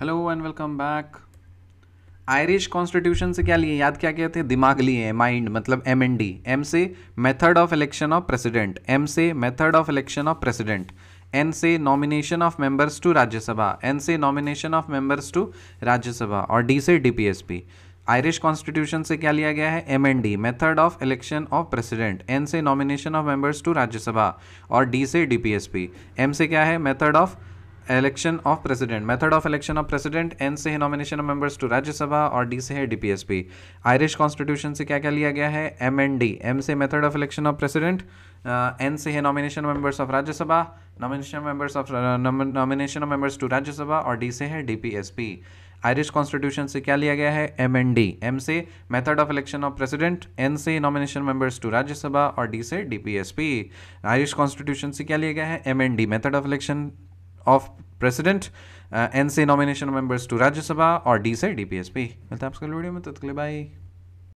hello and welcome back Irish constitution से क्या लिए याद क्या कहते थे दिमाग लिए हैं माइंड मतलब एम एन डी एम से method of election of president M से method of election of president N से nomination of members to Rajya Sabha N से nomination of members to Rajya Sabha और डी से D P S P Irish constitution से क्या लिया गया है M N D method of election of president N से nomination of members to Rajya Sabha और डी से D P S P M से क्या है method of election of president method of election of president N से है nomination of members to Rajya Sabha और D से है डीपीएसपी आयरिश कॉन्स्टिट्यूशन से क्या क्या लिया गया है एम एन डी एम से method of election of president N से है nomination members of Rajya Sabha nomination members of nomination of members to Rajya Sabha और डी से है डीपीएसपी आयरिश कॉन्स्टिट्यूशन से क्या लिया गया है एम एन डी एम से method of election of president N से नॉमिनेशन मेंबर्स टू राज्यसभा और डी से डीपीएसपी आयरिश कॉन्स्टिट्यूशन से क्या लिया गया है M N D method of election of president N nomination members to Rajya Sabha और डी से डीपीएसपी मिलते हैं आपके वीडियो में तत्कले बाई